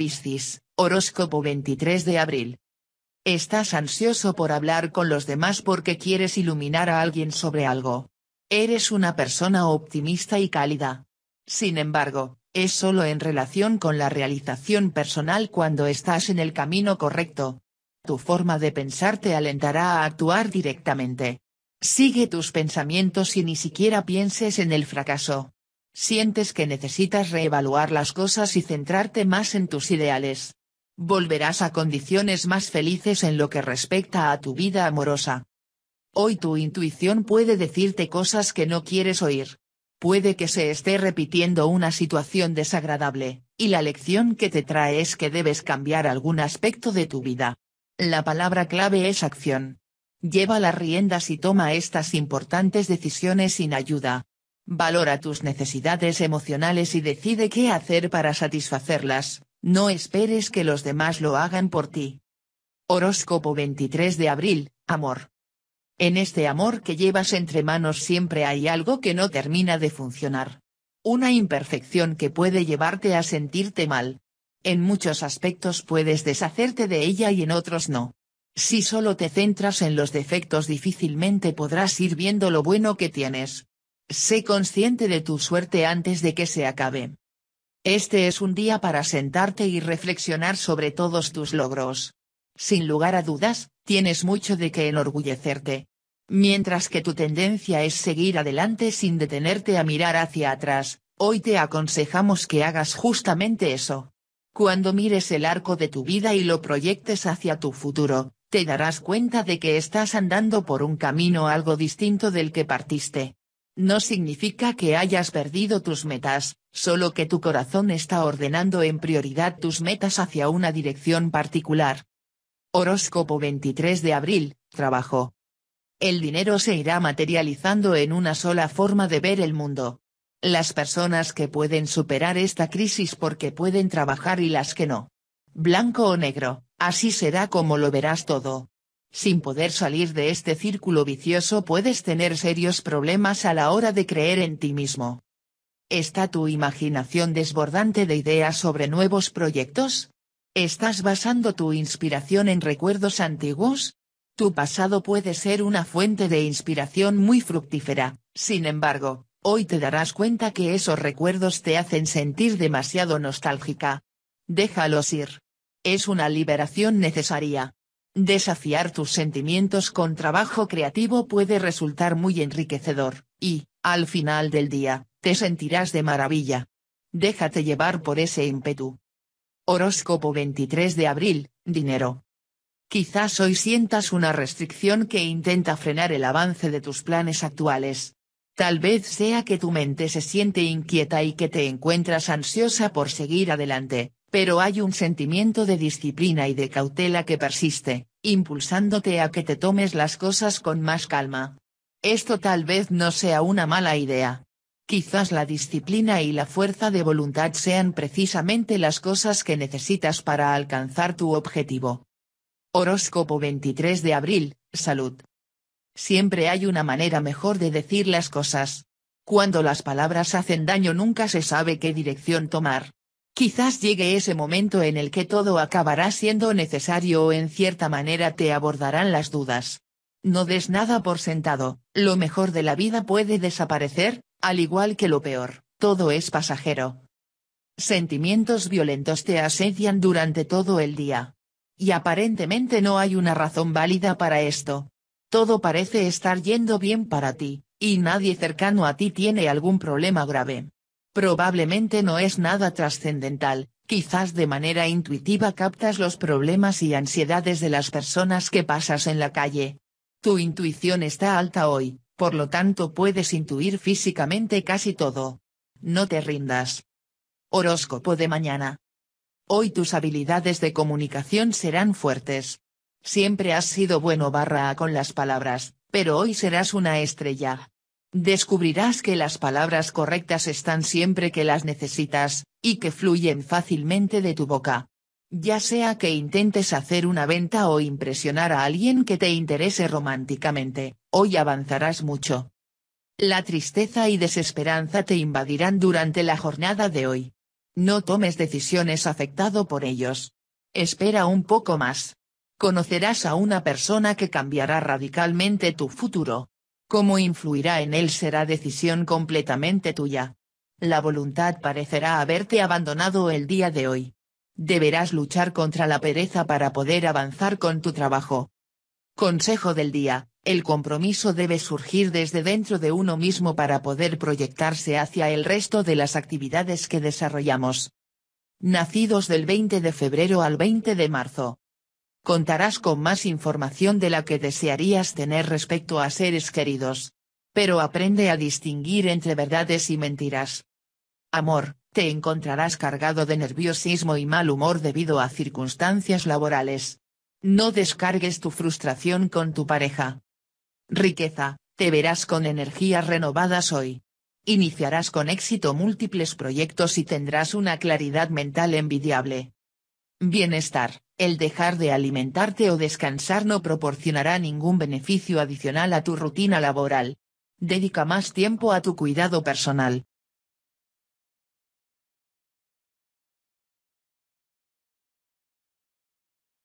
Piscis, horóscopo 23 de abril. Estás ansioso por hablar con los demás porque quieres iluminar a alguien sobre algo. Eres una persona optimista y cálida. Sin embargo, es solo en relación con la realización personal cuando estás en el camino correcto. Tu forma de pensar te alentará a actuar directamente. Sigue tus pensamientos y ni siquiera pienses en el fracaso. Sientes que necesitas reevaluar las cosas y centrarte más en tus ideales. Volverás a condiciones más felices en lo que respecta a tu vida amorosa. Hoy tu intuición puede decirte cosas que no quieres oír. Puede que se esté repitiendo una situación desagradable, y la lección que te trae es que debes cambiar algún aspecto de tu vida. La palabra clave es acción. Lleva las riendas y toma estas importantes decisiones sin ayuda, Valora tus necesidades emocionales y decide qué hacer para satisfacerlas, no esperes que los demás lo hagan por ti. Horóscopo 23 de abril, amor. En este amor que llevas entre manos siempre hay algo que no termina de funcionar. Una imperfección que puede llevarte a sentirte mal. En muchos aspectos puedes deshacerte de ella y en otros no. Si solo te centras en los defectos difícilmente podrás ir viendo lo bueno que tienes, Sé consciente de tu suerte antes de que se acabe. Este es un día para sentarte y reflexionar sobre todos tus logros. Sin lugar a dudas, tienes mucho de qué enorgullecerte. Mientras que tu tendencia es seguir adelante sin detenerte a mirar hacia atrás, hoy te aconsejamos que hagas justamente eso. Cuando mires el arco de tu vida y lo proyectes hacia tu futuro, te darás cuenta de que estás andando por un camino algo distinto del que partiste no significa que hayas perdido tus metas, solo que tu corazón está ordenando en prioridad tus metas hacia una dirección particular. Horóscopo 23 de abril, trabajo. El dinero se irá materializando en una sola forma de ver el mundo. Las personas que pueden superar esta crisis porque pueden trabajar y las que no. Blanco o negro, así será como lo verás todo. Sin poder salir de este círculo vicioso puedes tener serios problemas a la hora de creer en ti mismo. ¿Está tu imaginación desbordante de ideas sobre nuevos proyectos? ¿Estás basando tu inspiración en recuerdos antiguos? Tu pasado puede ser una fuente de inspiración muy fructífera, sin embargo, hoy te darás cuenta que esos recuerdos te hacen sentir demasiado nostálgica. Déjalos ir. Es una liberación necesaria. Desafiar tus sentimientos con trabajo creativo puede resultar muy enriquecedor, y, al final del día, te sentirás de maravilla. Déjate llevar por ese ímpetu. Horóscopo 23 de abril, dinero. Quizás hoy sientas una restricción que intenta frenar el avance de tus planes actuales. Tal vez sea que tu mente se siente inquieta y que te encuentras ansiosa por seguir adelante, pero hay un sentimiento de disciplina y de cautela que persiste, impulsándote a que te tomes las cosas con más calma. Esto tal vez no sea una mala idea. Quizás la disciplina y la fuerza de voluntad sean precisamente las cosas que necesitas para alcanzar tu objetivo. Horóscopo 23 de abril, Salud. Siempre hay una manera mejor de decir las cosas. Cuando las palabras hacen daño nunca se sabe qué dirección tomar. Quizás llegue ese momento en el que todo acabará siendo necesario o en cierta manera te abordarán las dudas. No des nada por sentado, lo mejor de la vida puede desaparecer, al igual que lo peor, todo es pasajero. Sentimientos violentos te asedian durante todo el día. Y aparentemente no hay una razón válida para esto. Todo parece estar yendo bien para ti, y nadie cercano a ti tiene algún problema grave probablemente no es nada trascendental, quizás de manera intuitiva captas los problemas y ansiedades de las personas que pasas en la calle. Tu intuición está alta hoy, por lo tanto puedes intuir físicamente casi todo. No te rindas. Horóscopo de mañana. Hoy tus habilidades de comunicación serán fuertes. Siempre has sido bueno barra con las palabras, pero hoy serás una estrella. Descubrirás que las palabras correctas están siempre que las necesitas, y que fluyen fácilmente de tu boca. Ya sea que intentes hacer una venta o impresionar a alguien que te interese románticamente, hoy avanzarás mucho. La tristeza y desesperanza te invadirán durante la jornada de hoy. No tomes decisiones afectado por ellos. Espera un poco más. Conocerás a una persona que cambiará radicalmente tu futuro. Cómo influirá en él será decisión completamente tuya. La voluntad parecerá haberte abandonado el día de hoy. Deberás luchar contra la pereza para poder avanzar con tu trabajo. Consejo del día, el compromiso debe surgir desde dentro de uno mismo para poder proyectarse hacia el resto de las actividades que desarrollamos. Nacidos del 20 de febrero al 20 de marzo contarás con más información de la que desearías tener respecto a seres queridos. Pero aprende a distinguir entre verdades y mentiras. Amor, te encontrarás cargado de nerviosismo y mal humor debido a circunstancias laborales. No descargues tu frustración con tu pareja. Riqueza, te verás con energías renovadas hoy. Iniciarás con éxito múltiples proyectos y tendrás una claridad mental envidiable. Bienestar, el dejar de alimentarte o descansar no proporcionará ningún beneficio adicional a tu rutina laboral. Dedica más tiempo a tu cuidado personal,